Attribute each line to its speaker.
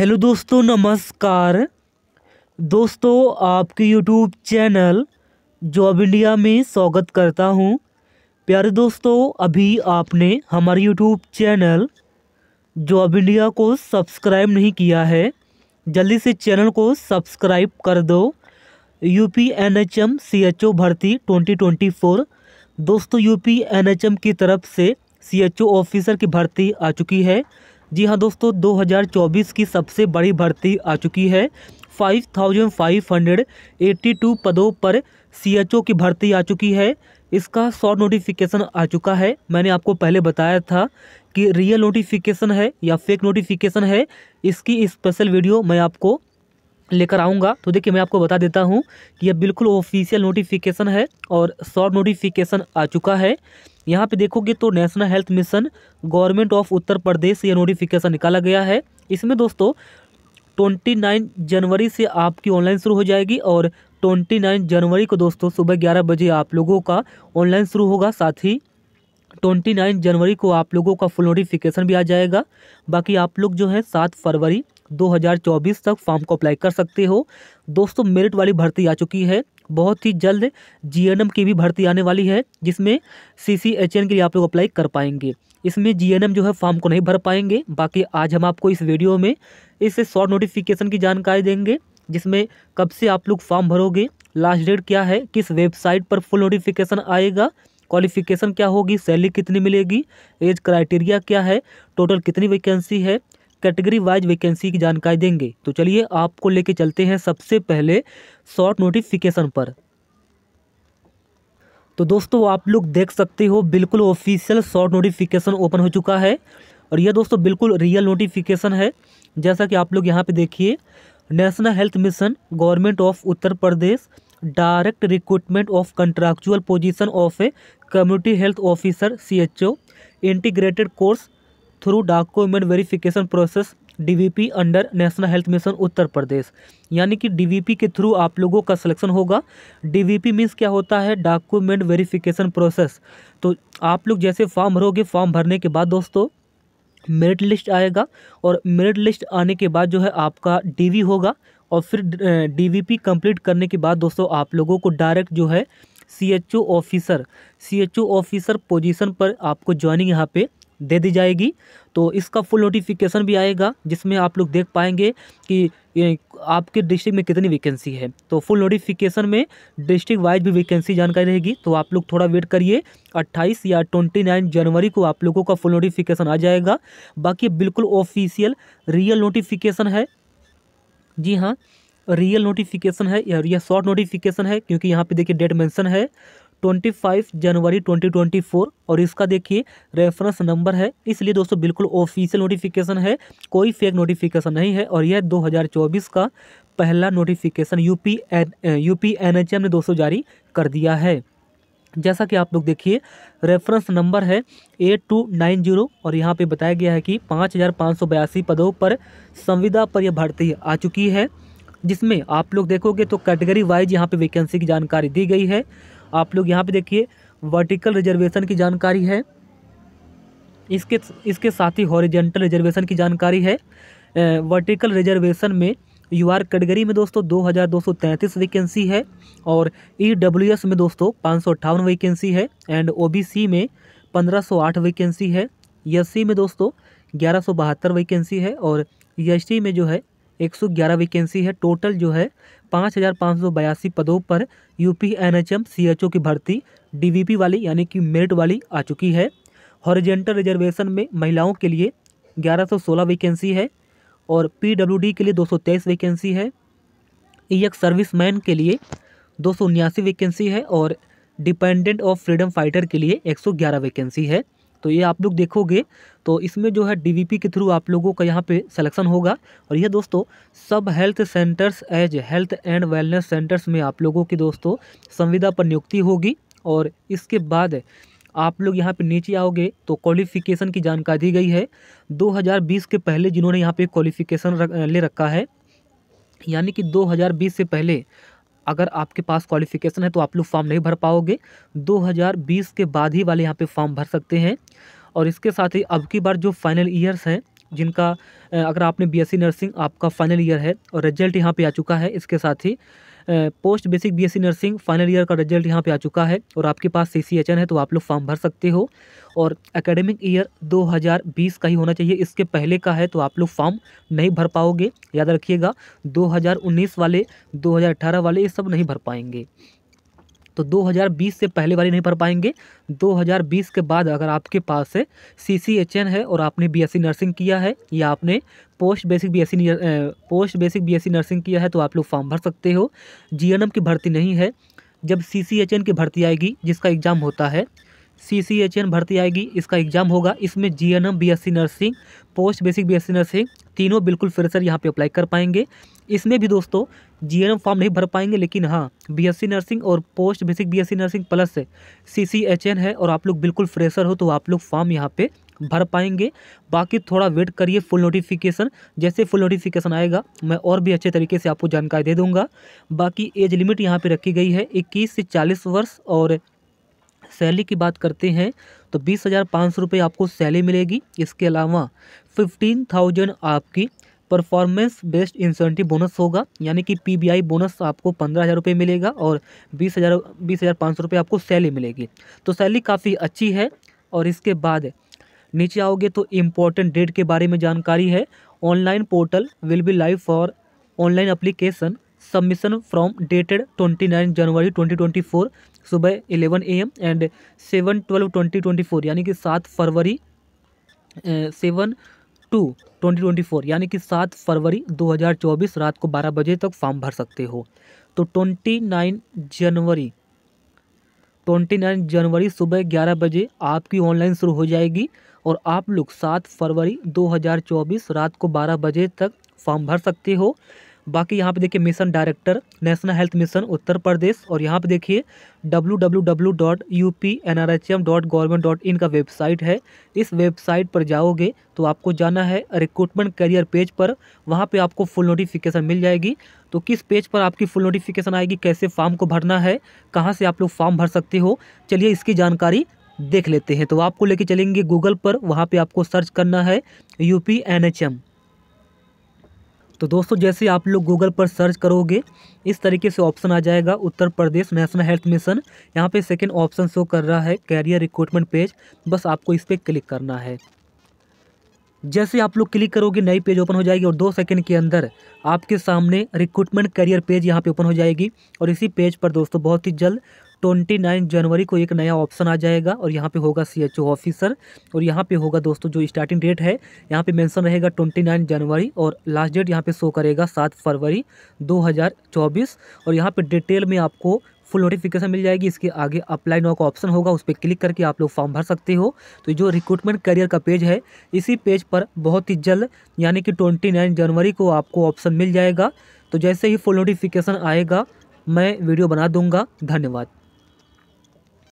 Speaker 1: hello दोस्तों नमस्कार दोस्तों आपके यूट्यूब चैनल जॉब इंडिया में स्वागत करता हूं प्यारे दोस्तों अभी आपने हमारे यूट्यूब चैनल जॉब इंडिया को सब्सक्राइब नहीं किया है जल्दी से चैनल को सब्सक्राइब कर दो U P N H M C H O भर्ती ट्वेंटी ट्वेंटी फोर दोस्तों U P N H M की तरफ से सी एच ओ ऑफिसर की भर्ती आ चुकी है जी हाँ दोस्तों 2024 की सबसे बड़ी भर्ती आ चुकी है 5,582 पदों पर सीएचओ की भर्ती आ चुकी है इसका शॉर्ट नोटिफिकेशन आ चुका है मैंने आपको पहले बताया था कि रियल नोटिफिकेशन है या फेक नोटिफिकेशन है इसकी स्पेशल वीडियो मैं आपको लेकर आऊँगा तो देखिए मैं आपको बता देता हूँ कि यह बिल्कुल ऑफिशियल नोटिफिकेशन है और शॉर्ट नोटिफिकेशन आ चुका है यहाँ पे देखोगे तो national health mission government of Uttar Pradesh ये नोटिफिकेशन निकाला गया है इसमें दोस्तों 29 जनवरी से आपकी ऑनलाइन शुरू हो जाएगी और 29 जनवरी को दोस्तों सुबह 11 बजे आप लोगों का ऑनलाइन शुरू होगा साथ ही 29 जनवरी को आप लोगों का फुल नोटिफिकेशन भी आ जाएगा बाकी आप लोग जो हैं सात फरवरी 2024 तक फॉर्म को अप्लाई कर सकते हो दोस्तों मेरिट वाली भर्ती आ चुकी है बहुत ही जल्द जीएनएम की भी भर्ती आने वाली है जिसमें सी सी एच एन के लिए आप लोग अप्लाई कर पाएंगे इसमें जीएनएम जो है फॉर्म को नहीं भर पाएंगे बाकी आज हम आपको इस वीडियो में इस शॉर्ट नोटिफिकेशन की जानकारी देंगे जिसमें कब से आप लोग फॉर्म भरोगे लास्ट डेट क्या है किस वेबसाइट पर फुल नोटिफिकेशन आएगा क्वालिफिकेशन क्या होगी सैलरी कितनी मिलेगी एज क्राइटेरिया क्या है टोटल कितनी वैकेंसी है कैटेगरी वाइज वैकेंसी की जानकारी देंगे तो चलिए आपको लेके चलते हैं सबसे पहले शॉर्ट नोटिफिकेशन पर तो दोस्तों आप लोग देख सकते हो बिल्कुल ऑफिशियल शॉर्ट नोटिफिकेशन ओपन हो चुका है और यह दोस्तों बिल्कुल रियल नोटिफिकेशन है जैसा कि आप लोग यहाँ पे देखिए national health mission government of Uttar Pradesh direct recruitment of contractual position of a community health officer CHO integrated course through document verification process DVP under national health mission Uttar Pradesh यानी कि डीवीपी के थ्रू आप लोगों का सिलेक्शन होगा डीवीपी मींस क्या होता है डॉक्यूमेंट वेरिफिकेशन प्रोसेस तो आप लोग जैसे फॉर्म भरोगे फॉर्म भरने के बाद दोस्तों मेरिट लिस्ट आएगा और मेरिट लिस्ट आने के बाद जो है आपका डीवी होगा और फिर डीवीपी कंप्लीट करने के बाद दोस्तों आप लोगों को डायरेक्ट जो है C H O officer C H O officer position पर आपको ज्वाइनिंग यहाँ पे दे दी जाएगी तो इसका फुल नोटिफिकेशन भी आएगा जिसमें आप लोग देख पाएंगे कि आपके डिस्ट्रिक्ट में कितनी वैकेंसी है तो फुल नोटिफिकेशन में डिस्ट्रिक्ट वाइज भी वैकेंसी जानकारी रहेगी तो आप लोग थोड़ा वेट करिए 28 या 29 जनवरी को आप लोगों का फुल नोटिफिकेशन आ जाएगा बाकी बिल्कुल ऑफिशियल रियल नोटिफिकेशन है जी हाँ रियल नोटिफिकेशन है या, शॉर्ट नोटिफिकेशन है क्योंकि यहाँ पर देखिए डेट मैंसन है 25 जनवरी 2024 और इसका देखिए रेफरेंस नंबर है इसलिए दोस्तों बिल्कुल ऑफिशियल नोटिफिकेशन है कोई फेक नोटिफिकेशन नहीं है और यह 2024 का पहला notification UP N UP NHM ने दोस्तों जारी कर दिया है जैसा कि आप लोग देखिए रेफरेंस नंबर है एट टू नाइन जीरो और यहाँ पे बताया गया है कि पाँच हज़ार पाँच सौ बयासी पदों पर संविदा पर यह भर्ती आ चुकी है जिसमें आप लोग देखोगे तो कैटेगरी वाइज यहाँ पे वैकेंसी की जानकारी दी गई है आप लोग यहाँ पे देखिए वर्टिकल रिजर्वेशन की जानकारी है इसके इसके साथ ही हॉरिजेंटल रिजर्वेशन की जानकारी है वर्टिकल रिजर्वेशन में यू आर कैटेगरी में दोस्तों दो हज़ार दो सौ तैंतीस वैकेंसी है और ई डब्ल्यू एस में दोस्तों पाँच सौ अट्ठावन वैकेंसी है एंड ओ बी सी में पंद्रह सौ आठ वैकेंसी है एस e सी में दोस्तों ग्यारह सौ बहत्तर वैकेंसी है और एस e टी में जो है ग्यारह वैकेंसी है टोटल जो है पाँच हज़ार पाँच सौ बयासी पदों पर यूपी एनएचएम सीएचओ की भर्ती डीवीपी वाली यानी कि मेरिट वाली आ चुकी है हॉरिजेंटल रिजर्वेशन में महिलाओं के लिए 1116 वैकेंसी है और पीडब्ल्यूडी के लिए 223 वैकेंसी है ई एक्स सर्विस मैन के लिए दो वैकेंसी e है और डिपेंडेंट ऑफ फ्रीडम फाइटर के लिए ग्यारह वैकेंसी है तो ये आप लोग देखोगे तो इसमें जो है डीवीपी के थ्रू आप लोगों का यहाँ पे सिलेक्शन होगा और ये दोस्तों सब health centres as health and wellness centres में आप लोगों की दोस्तों संविदा पर नियुक्ति होगी और इसके बाद आप लोग यहाँ पे नीचे आओगे तो क्वालिफिकेशन की जानकारी दी गई है 2020 के पहले जिन्होंने यहाँ पे क्वालिफिकेशन रक, ले रखा है यानी कि 2020 से पहले अगर आपके पास क्वालिफिकेशन है तो आप लोग फॉर्म नहीं भर पाओगे 2020 के बाद ही वाले यहाँ पे फॉर्म भर सकते हैं और इसके साथ ही अब की बार जो फाइनल ईयर्स हैं जिनका अगर आपने बीएससी नर्सिंग आपका फाइनल ईयर है और रिजल्ट यहाँ पे आ चुका है इसके साथ ही post basic BSc nursing final year का रिजल्ट यहाँ पे आ चुका है और आपके पास सी है तो आप लोग फॉर्म भर सकते हो और एकेडमिक ईयर 2020 का ही होना चाहिए इसके पहले का है तो आप लोग फॉर्म नहीं भर पाओगे याद रखिएगा 2019 वाले 2018 वाले ये सब नहीं भर पाएंगे तो 2020 से पहले वाली नहीं भर पाएंगे 2020 के बाद अगर आपके पास से सी सी एच एन है और आपने बी एस सी नर्सिंग किया है या आपने post basic B S C post basic B S C nursing किया है तो आप लोग फॉर्म भर सकते हो जी एन एम की भर्ती नहीं है जब सी सी एच एन की भर्ती आएगी जिसका एग्ज़ाम होता है सी सी एच एन भर्ती आएगी इसका एग्जाम होगा इसमें G N M B S C nursing post basic B S C nursing तीनों बिल्कुल फ्रेशर यहाँ पे अप्लाई कर पाएंगे इसमें भी दोस्तों जी एन एम फॉर्म नहीं भर पाएंगे लेकिन हाँ बी एस सी नर्सिंग और post basic B S C nursing plus C C H N है और आप लोग बिल्कुल फ्रेशर हो तो आप लोग फॉर्म यहाँ पे भर पाएंगे बाकी थोड़ा वेट करिए फुल नोटिफिकेशन जैसे फुल नोटिफिकेशन आएगा मैं और भी अच्छे तरीके से आपको जानकारी दे दूंगा बाकी एज लिमिट यहाँ पे रखी गई है 21 से 40 वर्ष और सैली की बात करते हैं तो बीस हज़ार पाँच सौ रुपये आपको सैली मिलेगी इसके अलावा फिफ्टीन थाउजेंड आपकी परफॉर्मेंस बेस्ड इंसेंटिव बोनस होगा यानी कि पीबीआई बोनस आपको पंद्रह हज़ार रुपये मिलेगा और बीस हज़ार बीस हज़ार पाँच सौ रुपये आपको सैली मिलेगी तो सैली काफ़ी अच्छी है और इसके बाद नीचे आओगे तो इम्पोर्टेंट डेट के बारे में जानकारी है online portal will be live for online application submission from dated twenty nine January twenty twenty four सुबह A M and seven twelve twenty twenty four यानी कि सात फरवरी seven two twenty twenty four यानी कि सात फरवरी दो हज़ार चौबीस रात को बारह बजे तक फॉर्म भर सकते हो तो twenty nine January twenty nine January सुबह ग्यारह बजे आपकी ऑनलाइन शुरू हो जाएगी और आप लोग सात फरवरी दो हज़ार चौबीस रात को बारह बजे तक फॉर्म भर सकते हो बाकी यहाँ पे देखिए mission director national health mission Uttar Pradesh और यहाँ पे देखिए डब्ल्यू का वेबसाइट है इस वेबसाइट पर जाओगे तो आपको जाना है रिक्रूटमेंट करियर पेज पर वहाँ पे आपको फुल नोटिफिकेशन मिल जाएगी तो किस पेज पर आपकी फुल नोटिफिकेशन आएगी कैसे फॉर्म को भरना है कहाँ से आप लोग फॉर्म भर सकते हो चलिए इसकी जानकारी देख लेते हैं तो आपको लेके चलेंगे गूगल पर वहाँ पे आपको सर्च करना है U P N H M तो दोस्तों जैसे आप लोग गूगल पर सर्च करोगे इस तरीके से ऑप्शन आ जाएगा Uttar Pradesh national health mission यहाँ पे सेकंड ऑप्शन शो कर रहा है कैरियर रिक्रूटमेंट पेज बस आपको इस पर क्लिक करना है जैसे आप लोग क्लिक करोगे नई पेज ओपन हो जाएगी और दो सेकंड के अंदर आपके सामने रिक्रूटमेंट करियर पेज यहाँ पे ओपन हो जाएगी और इसी पेज पर दोस्तों बहुत ही जल्द ट्वेंटी नाइन जनवरी को एक नया ऑप्शन आ जाएगा और यहाँ पे होगा सी एच ओ ऑफिसर और यहाँ पे होगा दोस्तों जो स्टार्टिंग डेट है यहाँ पे मेंशन रहेगा ट्वेंटी नाइन जनवरी और लास्ट डेट यहाँ पे शो करेगा सात फरवरी दो हज़ार चौबीस और यहाँ पे डिटेल में आपको फुल नोटिफिकेशन मिल जाएगी इसके आगे अप्लाई नाउ का ऑप्शन होगा उस पर क्लिक करके आप लोग फॉर्म भर सकते हो तो जो रिक्रूटमेंट करियर का पेज है इसी पेज पर बहुत ही जल्द यानी कि ट्वेंटी नाइन जनवरी को आपको ऑप्शन मिल जाएगा तो जैसे ही फुल नोटिफिकेशन आएगा मैं वीडियो बना दूंगा धन्यवाद